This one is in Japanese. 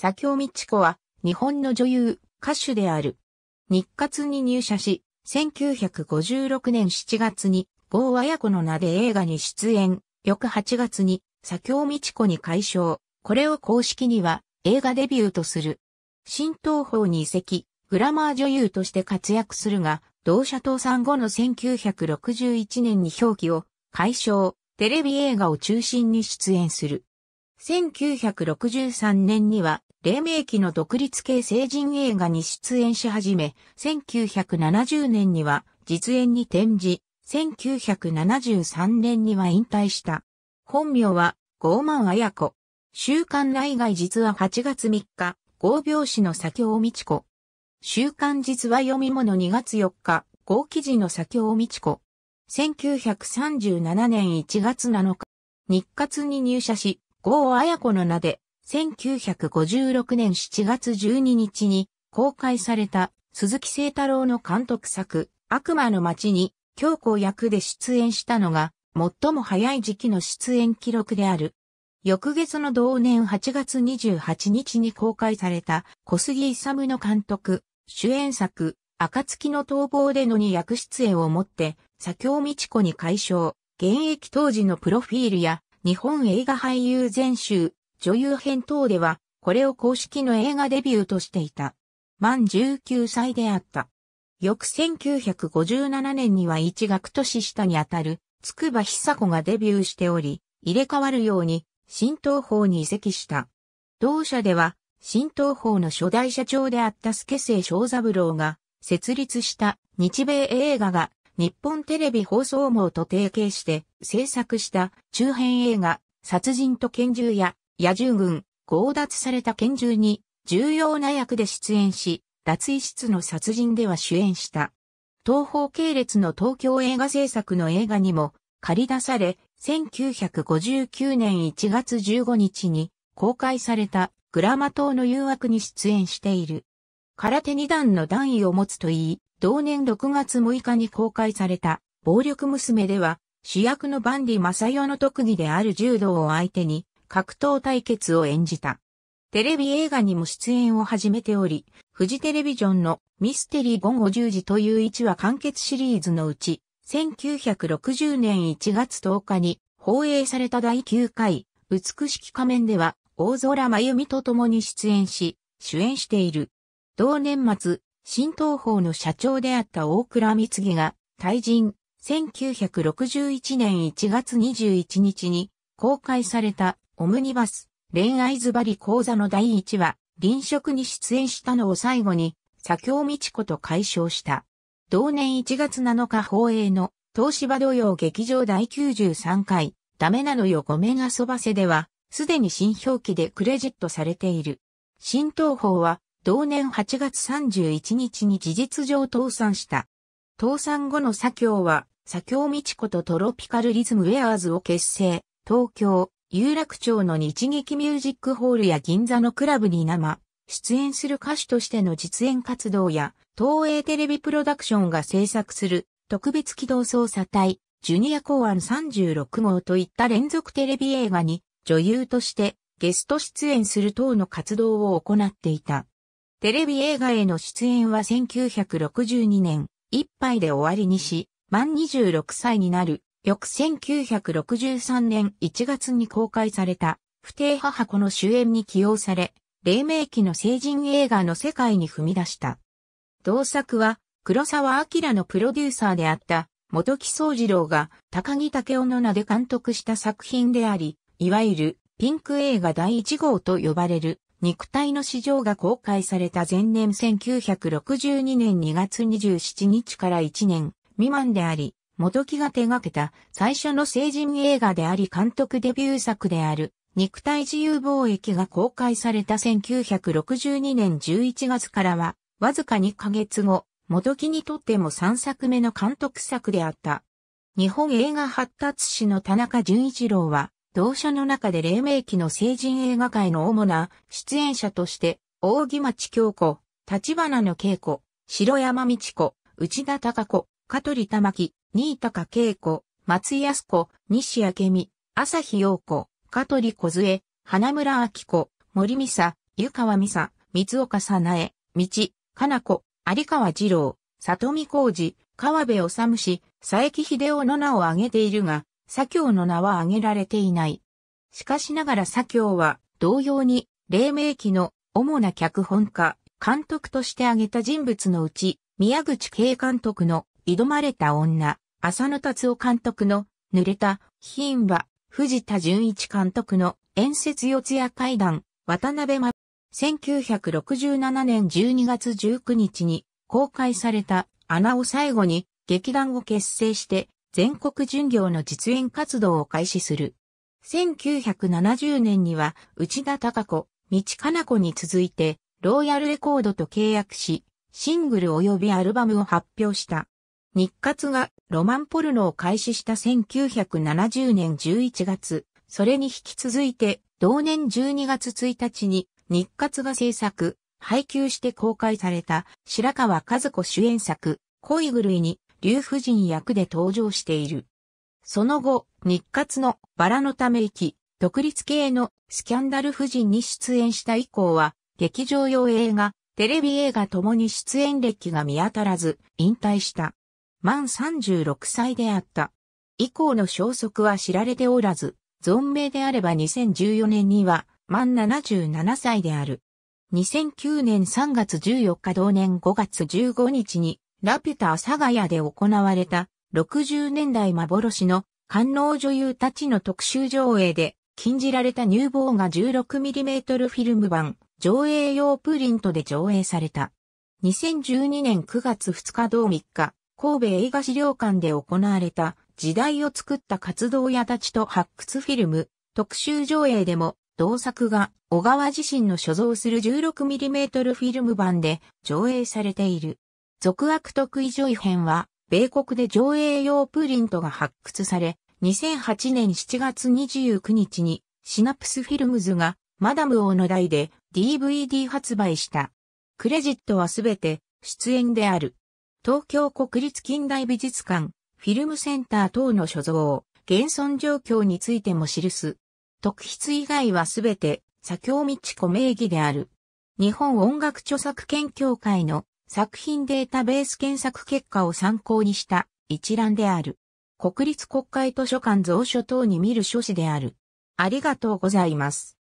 佐京美智子は、日本の女優、歌手である。日活に入社し、1956年7月に、郷綾子の名で映画に出演、翌8月に、佐京美智子に解消。これを公式には、映画デビューとする。新東宝に移籍、グラマー女優として活躍するが、同社倒産後の1961年に表記を解消、テレビ映画を中心に出演する。1963年には黎明期の独立系成人映画に出演し始め、1970年には実演に転じ、1973年には引退した。本名は、ゴーマン・アヤコ。週刊内外実は8月3日、合病師の左京美智子。週刊実は読み物2月4日、合記事の左京美智子。1937年1月7日、日活に入社し、郷綾子の名で1956年7月12日に公開された鈴木聖太郎の監督作悪魔の街に京子役で出演したのが最も早い時期の出演記録である。翌月の同年8月28日に公開された小杉勇の監督、主演作、暁の逃亡でのに役出演をもって、左京道子に解消、現役当時のプロフィールや日本映画俳優全集、女優編等では、これを公式の映画デビューとしていた。満19歳であった。翌1957年には一学年下にあたる、筑波久子がデビューしており、入れ替わるように、新東方に移籍した。同社では、新東方の初代社長であった助瀬正三郎が、設立した日米映画が日本テレビ放送網と提携して制作した中編映画殺人と拳銃や野獣軍、強奪された拳銃に、重要な役で出演し、脱衣室の殺人では主演した。東方系列の東京映画制作の映画にも、借り出され、1959年1月15日に公開されたグラマ島の誘惑に出演している。空手二段の段位を持つといい、同年6月6日に公開された暴力娘では主役の万里正代の特技である柔道を相手に格闘対決を演じた。テレビ映画にも出演を始めており、フジテレビジョンのミステリー午後10時という1話完結シリーズのうち、1960年1月10日に放映された第9回、美しき仮面では、大空真由美と共に出演し、主演している。同年末、新東宝の社長であった大倉光が、退陣、1961年1月21日に公開されたオムニバス、恋愛ズバリ講座の第1話、臨職に出演したのを最後に、左京道子と解消した。同年1月7日放映の、東芝土曜劇場第93回、ダメなのよごめん遊ばせでは、すでに新表記でクレジットされている。新東宝は、同年8月31日に事実上倒産した。倒産後の左京は、左京道子とトロピカルリズムウェアーズを結成、東京、有楽町の日劇ミュージックホールや銀座のクラブに生、出演する歌手としての実演活動や、東映テレビプロダクションが制作する特別機動捜査隊、ジュニア公安36号といった連続テレビ映画に女優としてゲスト出演する等の活動を行っていた。テレビ映画への出演は1962年一杯で終わりにし、満26歳になる翌1963年1月に公開された、不定母子の主演に起用され、黎明期の成人映画の世界に踏み出した。同作は、黒沢明のプロデューサーであった、元木宗次郎が高木武雄の名で監督した作品であり、いわゆるピンク映画第1号と呼ばれる肉体の市場が公開された前年1962年2月27日から1年未満であり、元木が手掛けた最初の成人映画であり監督デビュー作である肉体自由貿易が公開された1962年11月からは、わずか2ヶ月後、元木にとっても3作目の監督作であった。日本映画発達史の田中淳一郎は、同社の中で黎明期の成人映画界の主な出演者として、大木町京子、立花の恵子、城山道子、内田隆子、香取玉木、新高恵子、松井康子、西明美、朝日陽子、香取梢、花村明子、森美佐、湯川美佐、水岡早苗、道、かな子、有川二郎、里見浩二、川辺治氏、佐伯秀夫の名を挙げているが、左京の名は挙げられていない。しかしながら左京は、同様に、黎明期の主な脚本家、監督として挙げた人物のうち、宮口慶監督の挑まれた女、浅野達夫監督の、濡れた、品は、藤田純一監督の、演説四谷会談、渡辺真、1967年12月19日に公開された穴を最後に劇団を結成して全国巡業の実演活動を開始する。1970年には内田隆子、道かな子に続いてローヤルレコードと契約し、シングル及びアルバムを発表した。日活がロマンポルノを開始した1970年11月、それに引き続いて同年12月1日に日活が制作、配給して公開された白川和子主演作、恋狂いに竜夫人役で登場している。その後、日活のバラのため息、独立系のスキャンダル夫人に出演した以降は、劇場用映画、テレビ映画ともに出演歴が見当たらず、引退した。満36歳であった。以降の消息は知られておらず、存命であれば2014年には満77歳である。2009年3月14日同年5月15日にラピュタ阿佐ヶ谷で行われた60年代幻の官能女優たちの特集上映で禁じられた乳房が 16mm フィルム版上映用プリントで上映された。2012年9月2日同3日、神戸映画資料館で行われた時代を作った活動屋たちと発掘フィルム、特集上映でも同作が小川自身の所蔵する 16mm フィルム版で上映されている。続悪得意上位編は米国で上映用プリントが発掘され、2008年7月29日にシナプスフィルムズがマダム王の代で DVD 発売した。クレジットはすべて出演である。東京国立近代美術館、フィルムセンター等の所蔵、現存状況についても記す。特筆以外はすべて、左京道子名義である。日本音楽著作権協会の作品データベース検索結果を参考にした一覧である。国立国会図書館蔵書等に見る書誌である。ありがとうございます。